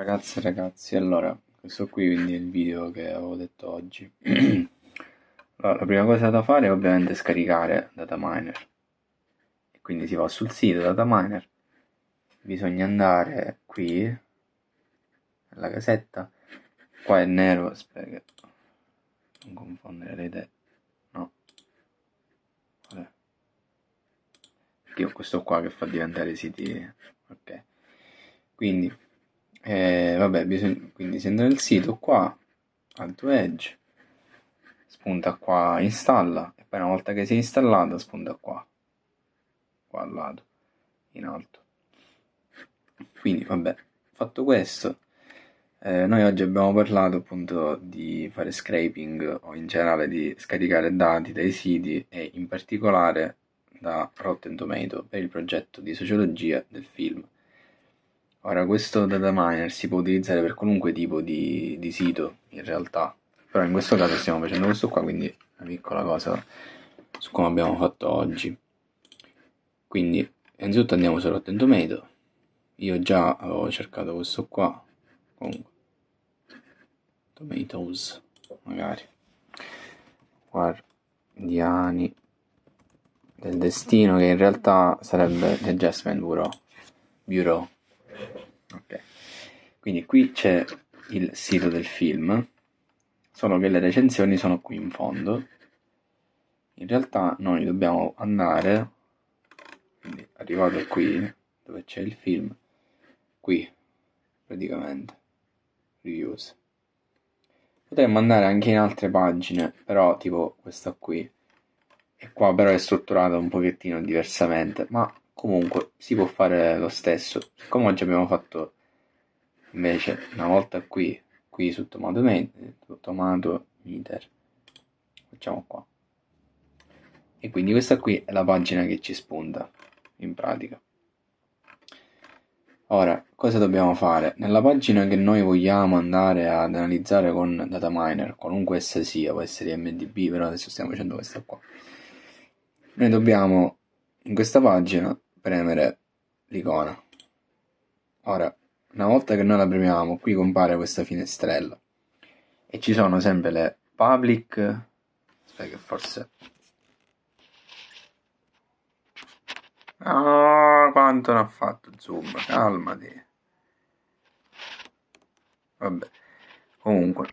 Ragazze e ragazzi, allora, questo qui quindi è il video che avevo detto oggi. allora, la prima cosa da fare è ovviamente scaricare Dataminer. Quindi si va sul sito Dataminer, bisogna andare qui, nella casetta, qua è nero, aspetta, non confondere le idee, no. Vabbè. Perché ho questo qua che fa diventare i siti, ok. Quindi e eh, vabbè, bisogna, quindi si entra nel sito qua, al tuo edge, spunta qua installa e poi una volta che si è installata spunta qua, qua al lato, in alto. Quindi vabbè, fatto questo, eh, noi oggi abbiamo parlato appunto di fare scraping o in generale di scaricare dati dai siti e in particolare da Rotten Tomato per il progetto di sociologia del film. Ora, questo data miner si può utilizzare per qualunque tipo di, di, sito, in realtà. Però in questo caso stiamo facendo questo qua, quindi una piccola cosa su come abbiamo fatto oggi. Quindi, innanzitutto andiamo su Rotten Tomato. Io già avevo cercato questo qua, comunque. Tomatoes, magari. Guardiani del destino, che in realtà sarebbe The Adjustment Bureau. Bureau Ok. Quindi qui c'è il sito del film, solo che le recensioni sono qui in fondo. In realtà noi dobbiamo andare, quindi arrivato qui, dove c'è il film, qui, praticamente, reviews. Potremmo andare anche in altre pagine, però tipo questa qui. E qua però è strutturata un pochettino diversamente, ma comunque si può fare lo stesso come oggi abbiamo fatto invece una volta qui qui su tomato, tomato meter facciamo qua e quindi questa qui è la pagina che ci spunta in pratica ora cosa dobbiamo fare nella pagina che noi vogliamo andare ad analizzare con data miner qualunque essa sia può essere mdb però adesso stiamo facendo questa qua noi dobbiamo in questa pagina premere l'icona. Ora, una volta che noi la premiamo, qui compare questa finestrella e ci sono sempre le public. Aspetta che forse... Ah, quanto ne ha fatto Zoom, calmati. Vabbè, comunque,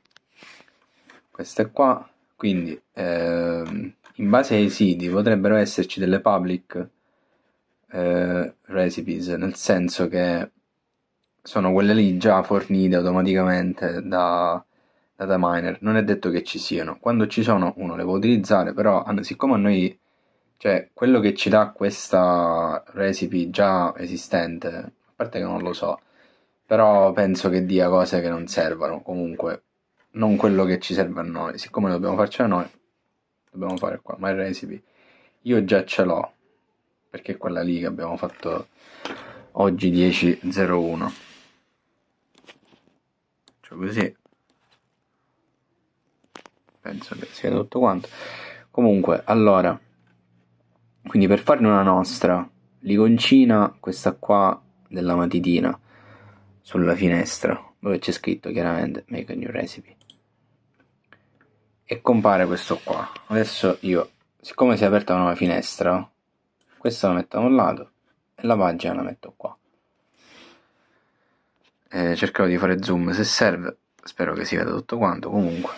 queste qua, quindi ehm, in base ai siti potrebbero esserci delle public eh, recipes, nel senso che sono quelle lì già fornite automaticamente da, data miner. Non è detto che ci siano. Quando ci sono, uno le può utilizzare, però siccome a noi, cioè, quello che ci dà questa recipe già esistente, a parte che non lo so, però penso che dia cose che non servano, comunque, non quello che ci serve a noi. Siccome dobbiamo farcela noi, dobbiamo fare qua, ma il recipe io già ce l'ho perché è quella lì che abbiamo fatto oggi 10.01 cioè così penso che sia tutto quanto comunque allora quindi per farne una nostra l'iconcina questa qua della matitina sulla finestra dove c'è scritto chiaramente make a new recipe e compare questo qua adesso io siccome si è aperta una nuova finestra questa la metto da un lato e la pagina la metto qua eh, cercherò di fare zoom se serve spero che si veda tutto quanto comunque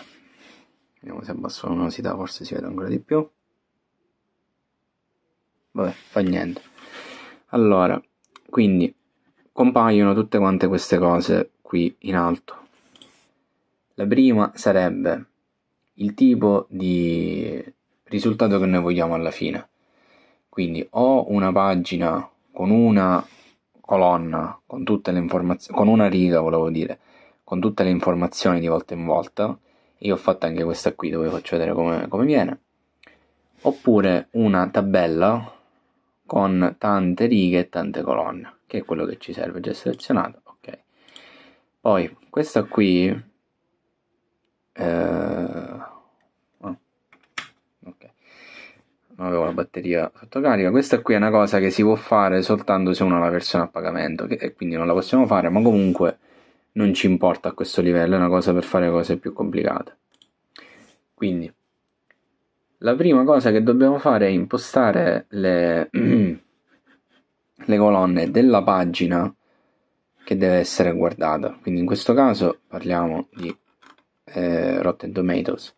vediamo se abbasso la luminosità forse si vede ancora di più vabbè fa niente allora quindi compaiono tutte quante queste cose qui in alto la prima sarebbe il tipo di risultato che noi vogliamo alla fine quindi o una pagina con una colonna, con tutte le informazioni, con una riga volevo dire, con tutte le informazioni di volta in volta, io ho fatto anche questa qui dove vi faccio vedere come, come viene, oppure una tabella con tante righe e tante colonne, che è quello che ci serve, già selezionato, ok. Poi questa qui... Eh, non avevo la batteria sotto carica. Questa qui è una cosa che si può fare soltanto se uno ha la versione a pagamento, che, quindi non la possiamo fare, ma comunque non ci importa a questo livello, è una cosa per fare cose più complicate. Quindi, la prima cosa che dobbiamo fare è impostare le, le colonne della pagina che deve essere guardata. Quindi in questo caso parliamo di eh, Rotten Tomatoes.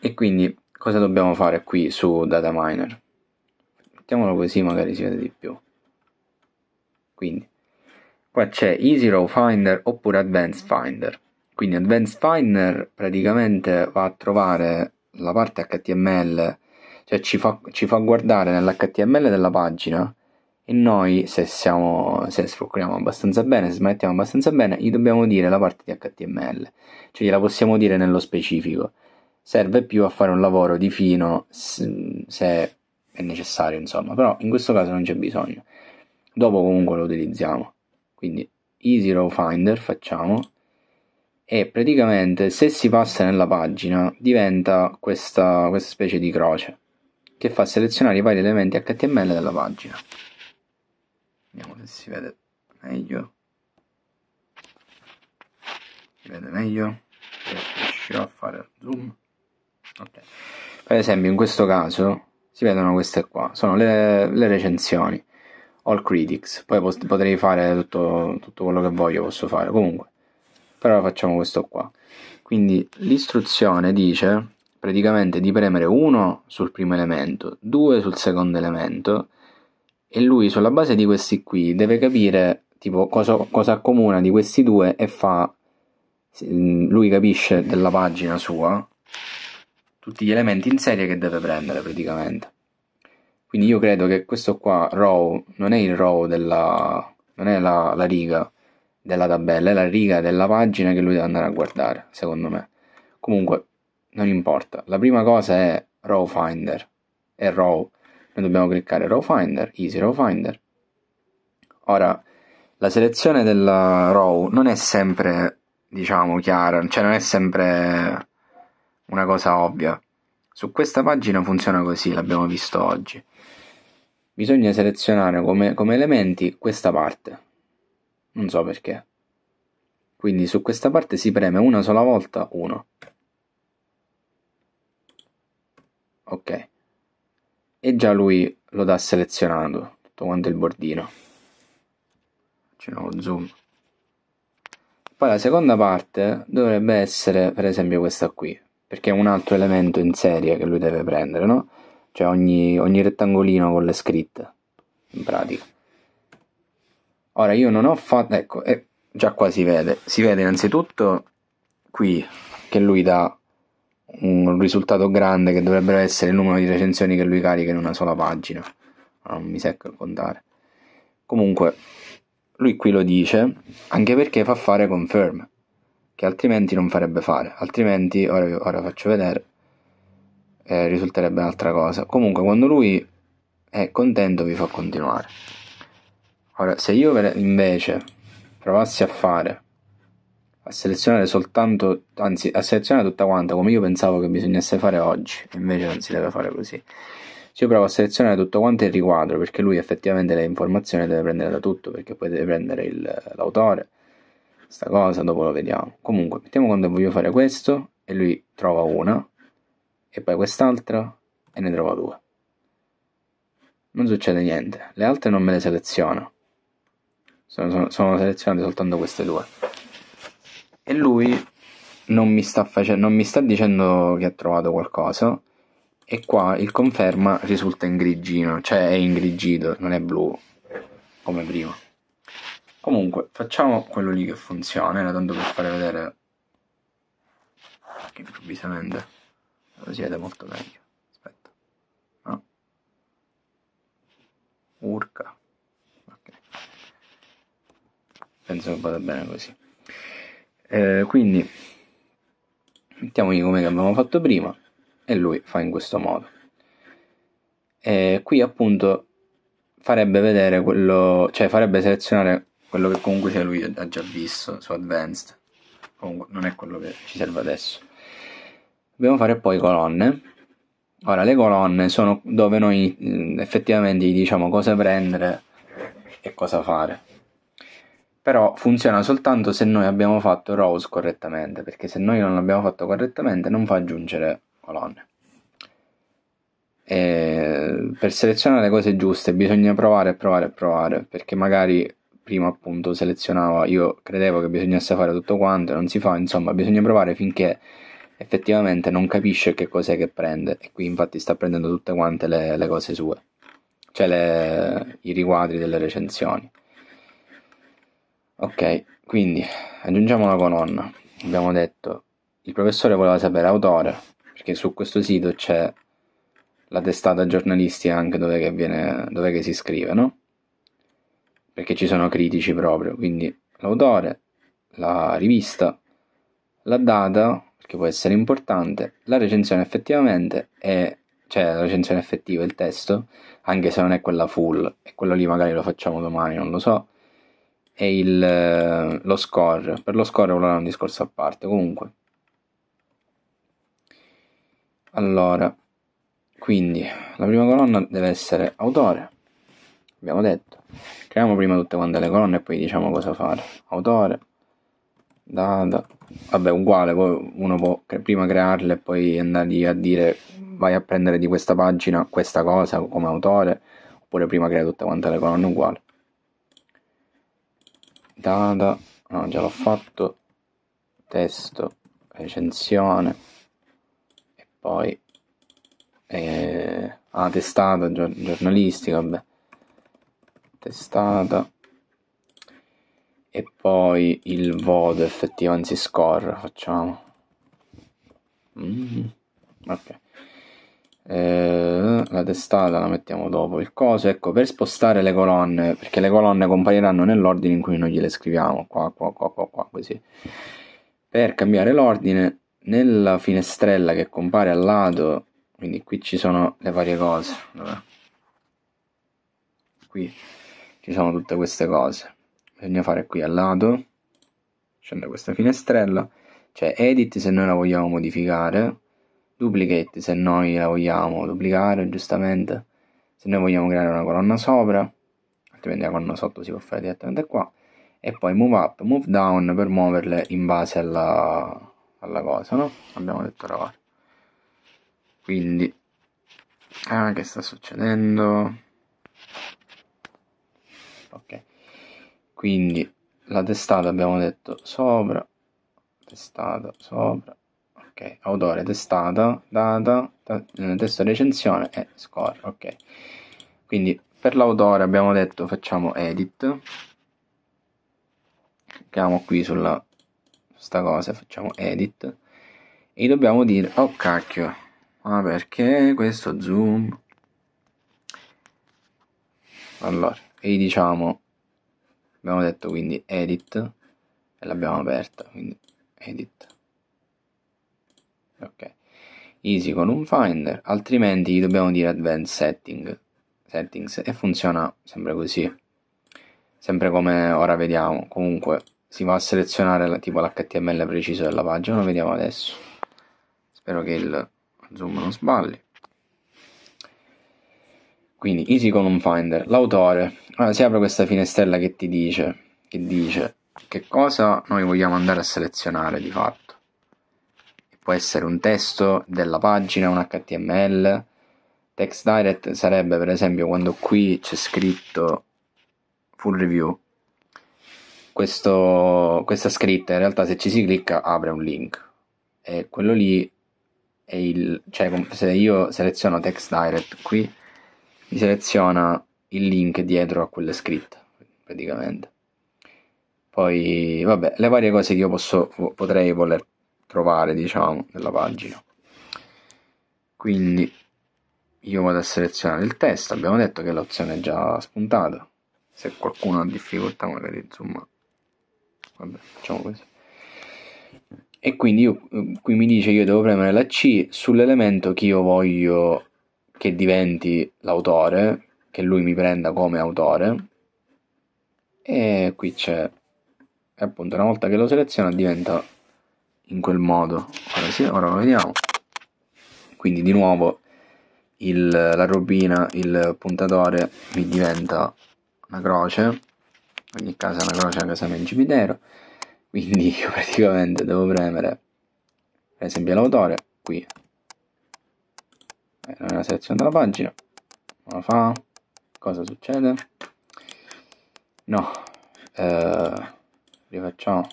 E quindi cosa dobbiamo fare qui su dataminer mettiamolo così magari si vede di più quindi qua c'è easy row finder oppure advanced finder quindi advanced finder praticamente va a trovare la parte html cioè ci fa, ci fa guardare nell'html della pagina e noi se, siamo, se strutturiamo abbastanza bene, se smettiamo abbastanza bene, gli dobbiamo dire la parte di HTML, cioè gliela possiamo dire nello specifico serve più a fare un lavoro di fino se, è necessario, insomma, però in questo caso non c'è bisogno. Dopo comunque lo utilizziamo. Quindi easy row finder facciamo e praticamente se si passa nella pagina diventa questa, questa specie di croce che fa selezionare i vari elementi HTML della pagina. Vediamo se si vede meglio. Si vede meglio. Se riuscirò a fare zoom. Okay. Per esempio, in questo caso si vedono queste qua, sono le, le recensioni, all critics, poi post- potrei fare tutto, tutto, quello che voglio, posso fare, comunque, però facciamo questo qua. Quindi l'istruzione dice praticamente di premere 1 sul primo elemento, 2 sul secondo elemento e lui sulla base di questi qui deve capire tipo cosa, cosa accomuna di questi due e fa lui capisce della pagina sua tutti gli elementi in serie che deve prendere praticamente. Quindi io credo che questo qua, row, non è il row della... non è la, la riga della tabella, è la riga della pagina che lui deve andare a guardare, secondo me. Comunque, non importa. La prima cosa è row finder, è row. Noi dobbiamo cliccare row finder, easy row finder. Ora, la selezione della row non è sempre, diciamo, chiara, cioè non è sempre una cosa ovvia. Su questa pagina funziona così, l'abbiamo visto oggi. Bisogna selezionare come, come elementi questa parte. Non so perché. Quindi su questa parte si preme una sola volta 1. Ok. E già lui lo dà selezionato, tutto quanto il bordino. Facciamo lo zoom. Poi la seconda parte dovrebbe essere per esempio questa qui, perché è un altro elemento in serie che lui deve prendere, no? Cioè ogni, ogni rettangolino con le scritte, in pratica. Ora io non ho fatto, ecco, eh, già qua si vede, si vede innanzitutto qui che lui dà un risultato grande che dovrebbero essere il numero di recensioni che lui carica in una sola pagina, ah, non mi secco a contare. Comunque, lui qui lo dice anche perché fa fare confirm, che altrimenti non farebbe fare, altrimenti, ora, ora faccio vedere, eh, risulterebbe un'altra cosa. Comunque quando lui è contento vi fa continuare. Ora, se io invece provassi a fare, a selezionare soltanto, anzi a selezionare tutta quanta come io pensavo che bisognasse fare oggi, invece non si deve fare così. Se io provo a selezionare tutto quanto il riquadro, perché lui effettivamente le informazioni deve prendere da tutto, perché poi deve prendere il, l'autore, sta cosa, dopo lo vediamo. Comunque, mettiamo quando voglio fare questo e lui trova una e poi quest'altra e ne trova due. Non succede niente, le altre non me le seleziona. Sono, sono, sono selezionate soltanto queste due. E lui non mi, sta facendo, non mi sta dicendo che ha trovato qualcosa. E qua il conferma risulta in grigino, cioè è ingrigito, non è blu come prima. Comunque, facciamo quello lì che funziona, era eh, tanto per fare vedere che improvvisamente lo siete molto meglio. Aspetta. No. Urca. Okay. Penso che vada bene così. Eh, quindi, mettiamogli come abbiamo fatto prima e lui fa in questo modo. E eh, qui appunto farebbe vedere quello, cioè farebbe selezionare quello che comunque sia lui ha già visto su Advanced comunque non è quello che ci serve adesso dobbiamo fare poi colonne ora le colonne sono dove noi mm, effettivamente diciamo cosa prendere e cosa fare però funziona soltanto se noi abbiamo fatto rows correttamente perché se noi non l'abbiamo fatto correttamente non fa aggiungere colonne e per selezionare le cose giuste bisogna provare, e provare, e provare perché magari prima appunto selezionava, io credevo che bisognasse fare tutto quanto, non si fa, insomma bisogna provare finché effettivamente non capisce che cos'è che prende e qui infatti sta prendendo tutte quante le, le cose sue, cioè le, i riquadri delle recensioni. Ok, quindi aggiungiamo la colonna, abbiamo detto il professore voleva sapere autore, perché su questo sito c'è la testata giornalistica anche dove, viene, dove si scrive, no? perché ci sono critici proprio, quindi l'autore, la rivista, la data, che può essere importante, la recensione effettivamente è cioè la recensione effettiva, il testo, anche se non è quella full, e quello lì magari lo facciamo domani, non lo so, e il, lo score, per lo score volerà un discorso a parte, comunque. Allora, quindi la prima colonna deve essere autore, abbiamo detto. Creiamo prima tutte quante le colonne e poi diciamo cosa fare. Autore, data, vabbè uguale, poi uno può prima crearle e poi andare a dire vai a prendere di questa pagina questa cosa come autore, oppure prima crea tutte quante le colonne uguale Data, no già l'ho fatto, testo, recensione e poi... Eh, ah, testata giornalistica, vabbè testata e poi il voto effettivamente score facciamo mm, ok eh, la testata la mettiamo dopo il coso ecco per spostare le colonne perché le colonne compariranno nell'ordine in cui noi gliele scriviamo qua qua qua qua qua così per cambiare l'ordine nella finestrella che compare al lato quindi qui ci sono le varie cose qui ci sono diciamo, tutte queste cose bisogna fare qui al lato scende questa finestrella cioè edit se noi la vogliamo modificare duplicate se noi la vogliamo duplicare giustamente se noi vogliamo creare una colonna sopra altrimenti la colonna sotto si può fare direttamente qua e poi move up, move down per muoverle in base alla, alla cosa no? abbiamo detto ora quindi ah che sta succedendo ok quindi la testata abbiamo detto sopra testata sopra ok autore testata data eh, testo recensione e score ok quindi per l'autore abbiamo detto facciamo edit clicchiamo qui sulla questa cosa facciamo edit e dobbiamo dire oh cacchio ma perché questo zoom allora e gli diciamo abbiamo detto quindi edit e l'abbiamo aperta quindi edit ok easy con un finder altrimenti gli dobbiamo dire advanced setting settings e funziona sempre così sempre come ora vediamo comunque si va a selezionare la, tipo l'html preciso della pagina lo vediamo adesso spero che il zoom non sbagli quindi easy con un finder l'autore allora, si apre questa finestrella che ti dice che dice che cosa noi vogliamo andare a selezionare di fatto. Può essere un testo della pagina, un HTML. Text Direct sarebbe per esempio quando qui c'è scritto full review. Questo, questa scritta in realtà se ci si clicca apre un link e quello lì è il cioè se io seleziono text direct qui mi seleziona il link dietro a quella scritta, praticamente. Poi, vabbè, le varie cose che io posso, potrei voler trovare, diciamo, nella pagina. Quindi io vado a selezionare il testo, abbiamo detto che l'opzione è già spuntata. Se qualcuno ha difficoltà magari, insomma, vabbè, facciamo così. E quindi io, qui mi dice io devo premere la C sull'elemento che io voglio che diventi l'autore che lui mi prenda come autore e qui c'è e appunto una volta che lo seleziona diventa in quel modo ora, sì, ora lo vediamo quindi di nuovo il, la robina il puntatore mi diventa una croce in ogni caso è una croce a casa in cimitero quindi io praticamente devo premere per esempio l'autore qui eh, nella una selezione della pagina lo fa cosa succede? No, eh, rifacciamo.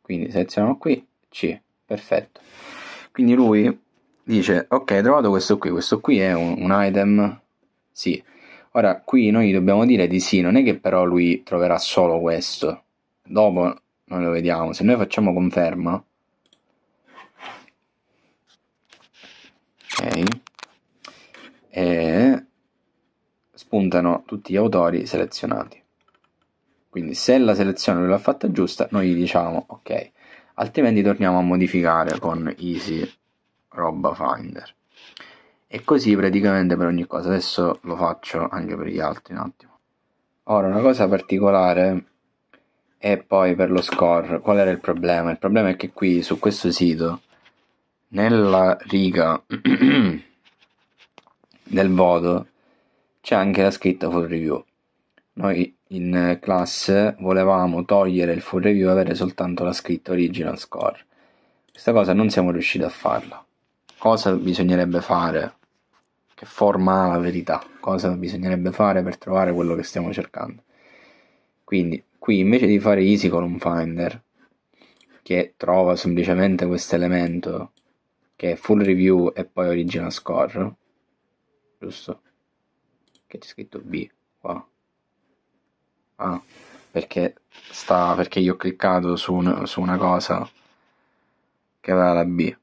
Quindi selezioniamo qui, C, perfetto. Quindi lui dice, ok, ho trovato questo qui, questo qui è un, un item, sì. Ora, qui noi dobbiamo dire di sì, non è che però lui troverà solo questo. Dopo noi lo vediamo, se noi facciamo conferma... Ok. E spuntano tutti gli autori selezionati. Quindi se la selezione non l'ha fatta giusta, noi gli diciamo ok, altrimenti torniamo a modificare con easy roba finder. E così praticamente per ogni cosa. Adesso lo faccio anche per gli altri un attimo. Ora, una cosa particolare è poi per lo score, qual era il problema? Il problema è che qui su questo sito, nella riga del voto, c'è anche la scritta full review. Noi in classe volevamo togliere il full review e avere soltanto la scritta original score. Questa cosa non siamo riusciti a farla. Cosa bisognerebbe fare? Che forma ha la verità? Cosa bisognerebbe fare per trovare quello che stiamo cercando? Quindi, qui invece di fare easy con un finder che trova semplicemente questo elemento che è full review e poi original score, giusto? che c'è scritto B qua? Ah, perché, sta, perché io ho cliccato su, un, su una cosa che aveva la B.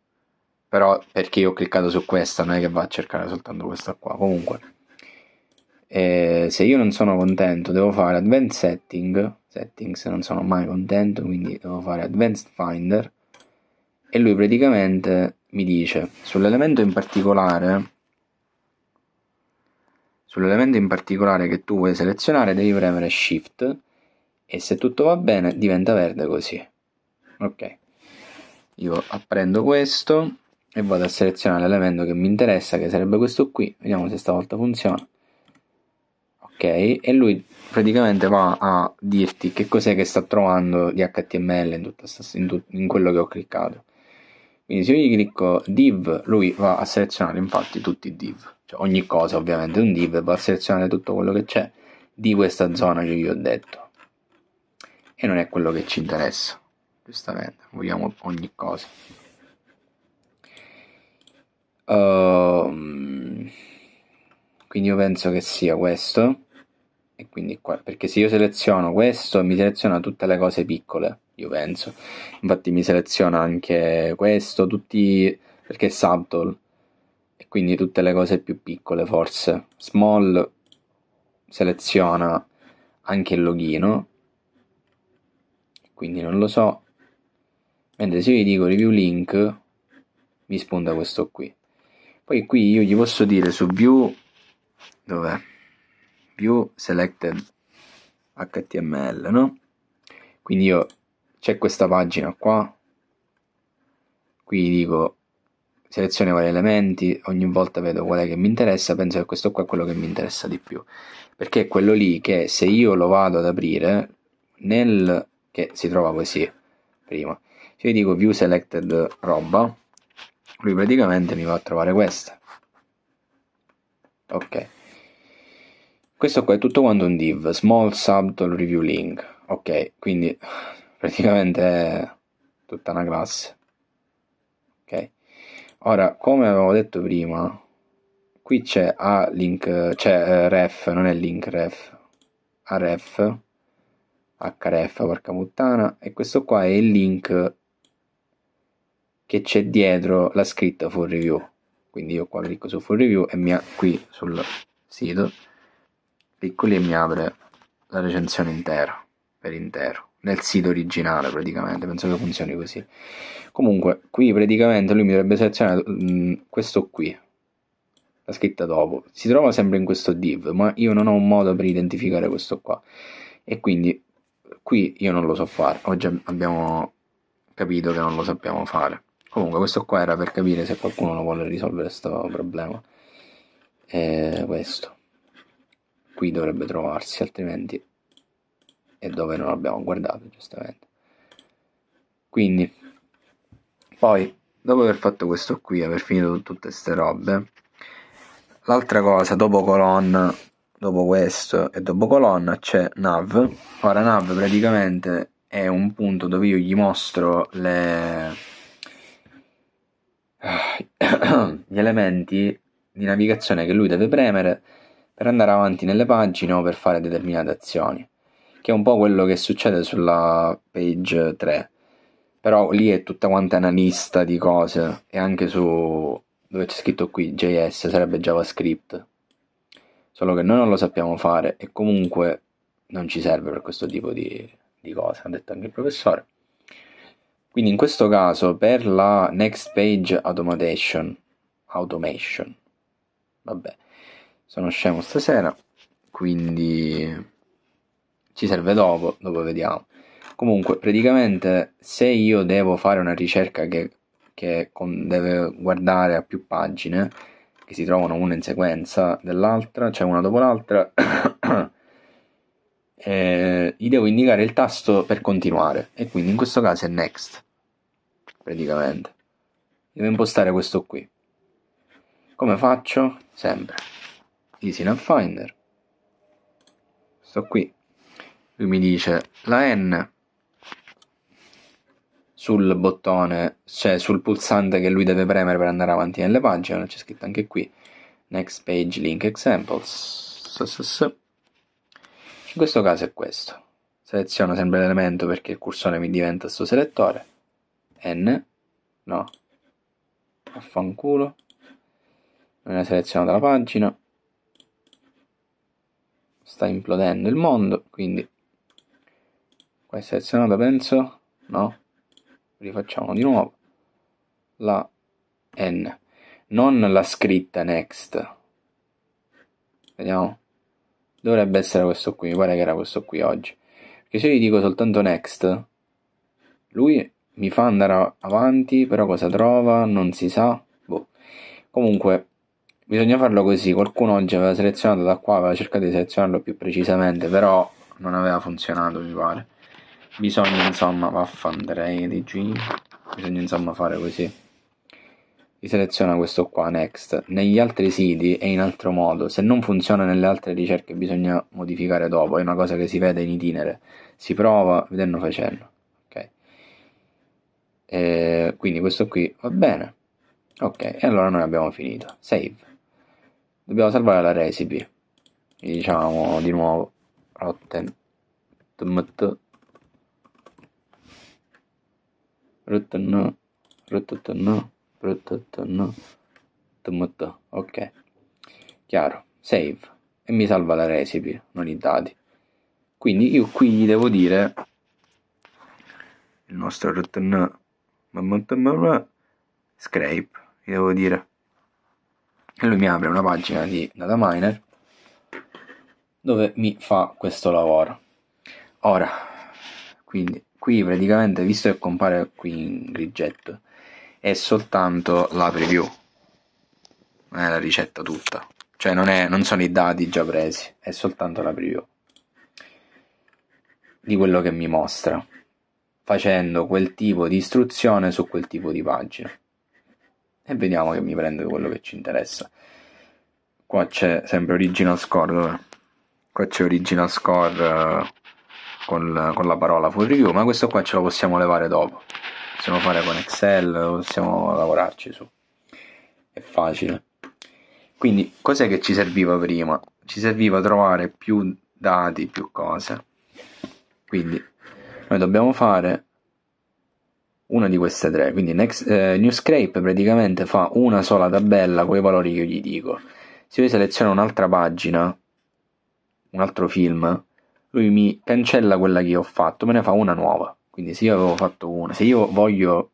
Però perché io ho cliccato su questa, non è che va a cercare soltanto questa qua. Comunque, eh, se io non sono contento, devo fare Advanced Setting. Settings, non sono mai contento, quindi devo fare Advanced Finder. E lui praticamente mi dice sull'elemento in particolare Sull'elemento in particolare che tu vuoi selezionare devi premere Shift e se tutto va bene diventa verde così. Ok, io apprendo questo e vado a selezionare l'elemento che mi interessa che sarebbe questo qui, vediamo se stavolta funziona. Ok, e lui praticamente va a dirti che cos'è che sta trovando di HTML in, tut- in, tut- in quello che ho cliccato. Quindi se io gli clicco div, lui va a selezionare infatti tutti i div, cioè ogni cosa ovviamente un div va a selezionare tutto quello che c'è di questa zona che vi ho detto. E non è quello che ci interessa, giustamente, vogliamo ogni cosa. Uh, quindi io penso che sia questo e quindi qua, perché se io seleziono questo mi seleziona tutte le cose piccole, io penso. Infatti mi seleziona anche questo, tutti perché è subtle e quindi tutte le cose più piccole forse. Small seleziona anche il loghino. Quindi non lo so. Mentre se io gli dico review link mi spunta questo qui. Poi qui io gli posso dire su view dov'è? più selected html, no? Quindi io c'è questa pagina qua, qui dico seleziono vari elementi, ogni volta vedo qual è che mi interessa, penso che questo qua è quello che mi interessa di più, perché è quello lì che se io lo vado ad aprire, nel che si trova così prima, se io dico view selected roba, lui praticamente mi va a trovare questa. Ok. Questo qua è tutto quanto un div, small subtle review link. Ok, quindi praticamente è tutta una classe. Ok. Ora, come avevo detto prima, qui c'è a link, c'è eh, ref, non è link ref, a ref, href, porca puttana, e questo qua è il link che c'è dietro la scritta full review. Quindi io qua clicco su full review e mi ha qui sul sito Piccoli e mi apre la recensione intera, per intero, nel sito originale praticamente, penso che funzioni così. Comunque, qui praticamente lui mi dovrebbe selezionare mh, mm, questo qui, la scritta dopo. Si trova sempre in questo div, ma io non ho un modo per identificare questo qua. E quindi qui io non lo so fare, oggi abbiamo capito che non lo sappiamo fare. Comunque questo qua era per capire se qualcuno vuole risolvere questo problema. Eh, questo qui dovrebbe trovarsi altrimenti è dove non abbiamo guardato giustamente quindi poi dopo aver fatto questo qui aver finito tutte queste robe l'altra cosa dopo colonna dopo questo e dopo colonna c'è nav ora nav praticamente è un punto dove io gli mostro le... gli elementi di navigazione che lui deve premere per andare avanti nelle pagine o per fare determinate azioni, che è un po' quello che succede sulla page 3. Però lì è tutta quanta una lista di cose e anche su dove c'è scritto qui JS sarebbe JavaScript. Solo che noi non lo sappiamo fare e comunque non ci serve per questo tipo di, di cose, ha detto anche il professore. Quindi in questo caso per la next page automation, automation, vabbè, sono scemo stasera, quindi ci serve dopo, dopo vediamo. Comunque, praticamente, se io devo fare una ricerca che, che con, deve guardare a più pagine, che si trovano una in sequenza dell'altra, cioè una dopo l'altra, eh, gli devo indicare il tasto per continuare, e quindi in questo caso è next, praticamente. Devo impostare questo qui. Come faccio? Sempre. Easy di Finder. Sto qui. Lui mi dice la N sul bottone, cioè sul pulsante che lui deve premere per andare avanti nelle pagine, c'è scritto anche qui next page link examples. In questo caso è questo. Seleziono sempre l'elemento perché il cursore mi diventa sto selettore. N no. Affanculo. Non è selezionato la pagina sta implodendo il mondo, quindi qua è selezionata penso, no? Rifacciamo di nuovo la N, non la scritta next. Vediamo. Dovrebbe essere questo qui, mi pare che era questo qui oggi. Perché se io gli dico soltanto next, lui mi fa andare avanti, però cosa trova non si sa. Boh. Comunque Bisogna farlo così, qualcuno oggi aveva selezionato da qua, aveva cercato di selezionarlo più precisamente, però non aveva funzionato mi pare. Bisogna insomma, vaffanderei di G, bisogna insomma fare così. Si seleziona questo qua, next. Negli altri siti è in altro modo, se non funziona nelle altre ricerche bisogna modificare dopo, è una cosa che si vede in itinere, si prova vedendo facendo. Okay. E eh, quindi questo qui va bene. Ok, e allora noi abbiamo finito. Save. Dobbiamo salvare la recipe. Quindi diciamo di nuovo rotten tmt rotten rotten rotten tmt ok chiaro save e mi salva la recipe non i dati quindi io qui gli devo dire il nostro rotten scrape gli devo dire lui mi apre una pagina di dataminer dove mi fa questo lavoro. Ora, quindi qui praticamente, visto che compare qui in grigetto, è soltanto la preview, non è la ricetta tutta, cioè non, è, non sono i dati già presi, è soltanto la preview di quello che mi mostra, facendo quel tipo di istruzione su quel tipo di pagina e vediamo che mi prende quello che ci interessa. Qua c'è sempre original score, qua c'è original score eh, con, con la parola full review, ma questo qua ce lo possiamo levare dopo. Possiamo fare con Excel, possiamo lavorarci su. È facile. Quindi cos'è che ci serviva prima? Ci serviva trovare più dati, più cose. Quindi noi dobbiamo fare una di queste tre. Quindi next, eh, Newscrape praticamente fa una sola tabella con i valori che io gli dico. Se io seleziono un'altra pagina, un altro film, lui mi cancella quella che io ho fatto, me ne fa una nuova. Quindi se io avevo fatto una, se io voglio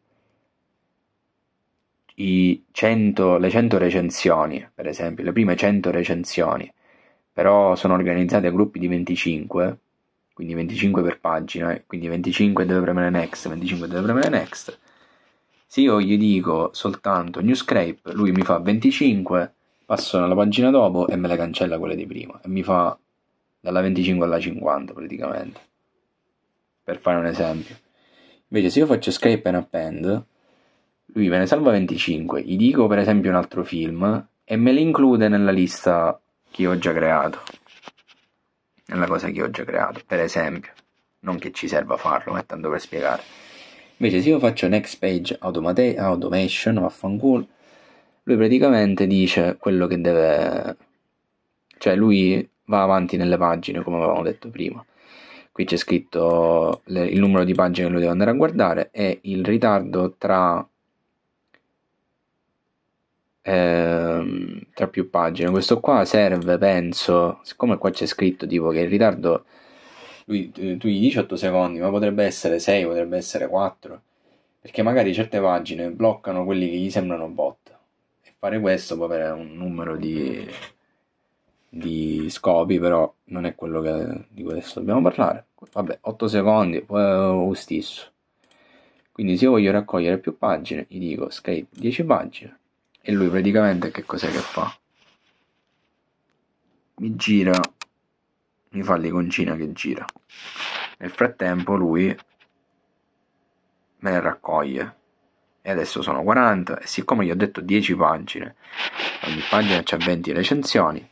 100, le 100 recensioni, per esempio, le prime 100 recensioni, però sono organizzate a gruppi di 25, quindi 25 per pagina, eh. quindi 25 deve premere next, 25 deve premere next. Se io gli dico soltanto new scrape, lui mi fa 25, passo alla pagina dopo e me la cancella quella di prima e mi fa dalla 25 alla 50 praticamente. Per fare un esempio. Invece se io faccio scrape and append, lui me ne salva 25, gli dico per esempio un altro film e me li include nella lista che ho già creato nella cosa che ho già creato, per esempio. Non che ci serva farlo, ma è tanto per spiegare. Invece se io faccio next page automate- automation, vaffanculo, lui praticamente dice quello che deve... Cioè lui va avanti nelle pagine, come avevamo detto prima. Qui c'è scritto le, il numero di pagine che lui deve andare a guardare e il ritardo tra ehm, tra più pagine. Questo qua serve, penso, siccome qua c'è scritto tipo che il ritardo, lui, eh, tu gli dici 8 secondi, ma potrebbe essere 6, potrebbe essere 4, perché magari certe pagine bloccano quelli che gli sembrano bot. E fare questo può avere un numero di, di scopi, però non è quello che, di questo dobbiamo parlare. Vabbè, 8 secondi, poi eh, lo stesso. Quindi se io voglio raccogliere più pagine, gli dico script 10 pagine e lui praticamente che cos'è che fa? Mi gira, mi fa l'iconcina che gira. Nel frattempo lui me ne raccoglie. E adesso sono 40 e siccome gli ho detto 10 pagine, ogni pagina ha 20 recensioni,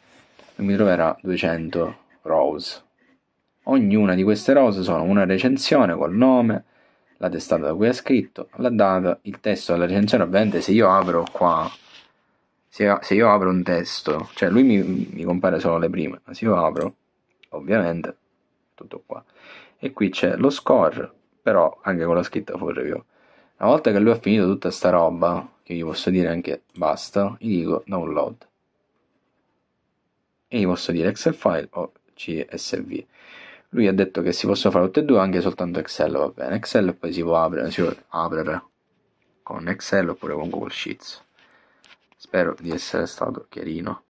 mi troverà 200 rose. Ognuna di queste rose sono una recensione col nome, la testata da cui è scritto, la data, il testo della recensione. Ovviamente, se io apro qua, se io apro un testo, cioè lui mi, mi compare solo le prime, ma se io apro, ovviamente, tutto qua. E qui c'è lo score, però anche con la scritta full review. Una volta che lui ha finito tutta sta roba, che gli posso dire anche basta, gli dico download. E gli posso dire Excel file o CSV. Lui ha detto che si possono fare tutte e due anche soltanto Excel, va bene. Excel e poi si può aprire, si può aprire con Excel oppure con Google Sheets. Spero di essere stato chiarino.